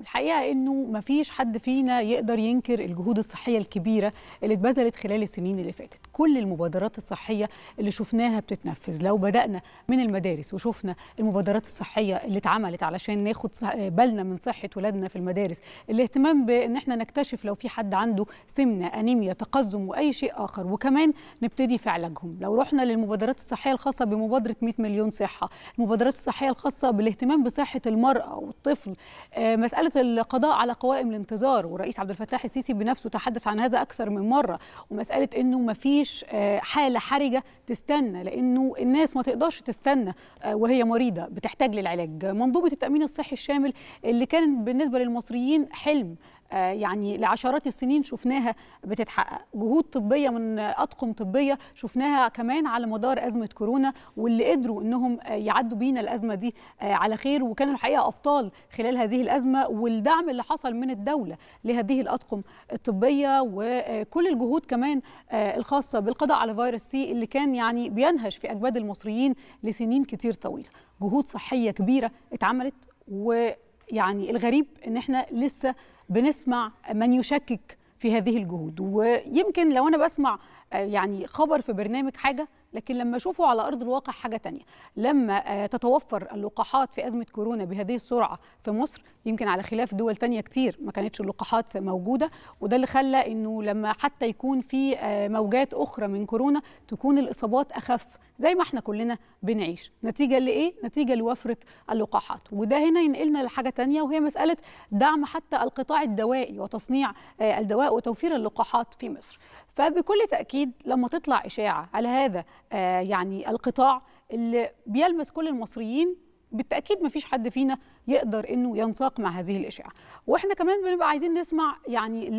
الحقيقه انه ما فيش حد فينا يقدر ينكر الجهود الصحيه الكبيره اللي اتبذلت خلال السنين اللي فاتت كل المبادرات الصحيه اللي شفناها بتتنفذ لو بدانا من المدارس وشفنا المبادرات الصحيه اللي اتعملت علشان ناخد بالنا من صحه ولادنا في المدارس الاهتمام بان احنا نكتشف لو في حد عنده سمنه انيميا تقزم واي شيء اخر وكمان نبتدي في علاجهم لو رحنا للمبادرات الصحيه الخاصه بمبادره 100 مليون صحه المبادرات الصحيه الخاصه بالاهتمام بصحه المراه والطفل آه، مساله مساله القضاء على قوائم الانتظار والرئيس عبد الفتاح السيسي بنفسه تحدث عن هذا اكثر من مره ومساله انه ما فيش آه، حاله حرجه تستنى لانه الناس ما تقدرش تستنى آه، وهي مريضه بتحتاج للعلاج منظومه التامين الصحي الشامل اللي كانت بالنسبه للمصريين حلم آه، يعني لعشرات السنين شفناها بتتحقق جهود طبيه من اطقم طبيه شفناها كمان على مدار ازمه كورونا واللي قدروا انهم يعدوا بينا الازمه دي آه، على خير وكانوا الحقيقه ابطال خلال هذه الازمه والدعم اللي حصل من الدوله لهذه الاطقم الطبيه وكل الجهود كمان آه، الخاصه بالقضاء على فيروس سي اللي كان يعني بينهش في أجباد المصريين لسنين كتير طويله جهود صحيه كبيره اتعملت و يعني الغريب ان احنا لسه بنسمع من يشكك في هذه الجهود ويمكن لو انا بسمع آه، يعني خبر في برنامج حاجه لكن لما اشوفه على ارض الواقع حاجه تانية لما آه، تتوفر اللقاحات في ازمه كورونا بهذه السرعه في مصر يمكن على خلاف دول تانية كتير ما كانتش اللقاحات موجوده وده اللي خلى انه لما حتى يكون في آه، موجات اخرى من كورونا تكون الاصابات اخف زي ما احنا كلنا بنعيش نتيجه لايه نتيجه لوفره اللقاحات وده هنا ينقلنا لحاجه تانية وهي مساله دعم حتى القطاع الدوائي وتصنيع آه، الدواء وتوفير اللقاحات في مصر فبكل تاكيد لما تطلع اشاعه على هذا آه، يعني القطاع اللي بيلمس كل المصريين بالتاكيد ما فيش حد فينا يقدر انه ينساق مع هذه الاشاعه واحنا كمان بنبقى عايزين نسمع يعني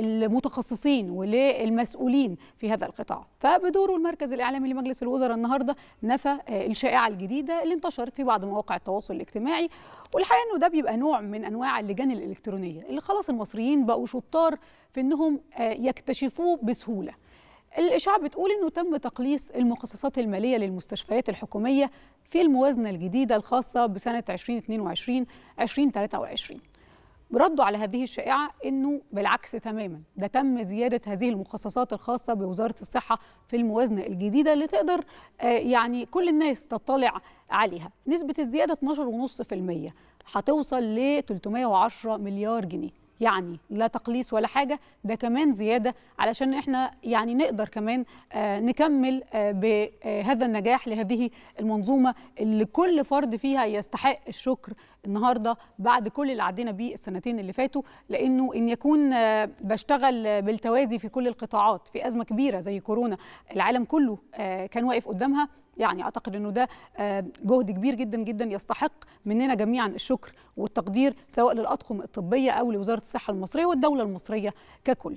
للمتخصصين آه، وللمسؤولين في هذا القطاع فبدوره المركز الاعلامي لمجلس الوزراء النهارده نفى آه، الشائعه الجديده اللي انتشرت في بعض مواقع التواصل الاجتماعي والحقيقه انه ده بيبقى نوع من انواع اللجان الالكترونيه اللي خلاص المصريين بقوا شطار في انهم آه، يكتشفوه بسهوله الإشاعة بتقول أنه تم تقليص المخصصات المالية للمستشفيات الحكومية في الموازنة الجديدة الخاصة بسنة 2022 2023 ردوا على هذه الشائعة أنه بالعكس تماما ده تم زيادة هذه المخصصات الخاصة بوزارة الصحة في الموازنة الجديدة اللي تقدر آه، يعني كل الناس تطلع عليها نسبة الزيادة 12.5% هتوصل ل 310 مليار جنيه يعني لا تقليص ولا حاجه ده كمان زياده علشان احنا يعني نقدر كمان آه، نكمل آه، بهذا آه، النجاح لهذه المنظومه اللي كل فرد فيها يستحق الشكر النهارده بعد كل اللي عدينا بيه السنتين اللي فاتوا لانه ان يكون بشتغل بالتوازي في كل القطاعات في ازمه كبيره زي كورونا العالم كله آه، كان واقف قدامها يعني اعتقد انه ده آه، جهد كبير جدا جدا يستحق مننا جميعا الشكر والتقدير سواء للاطقم الطبيه او لوزاره الصحه المصريه والدوله المصريه ككل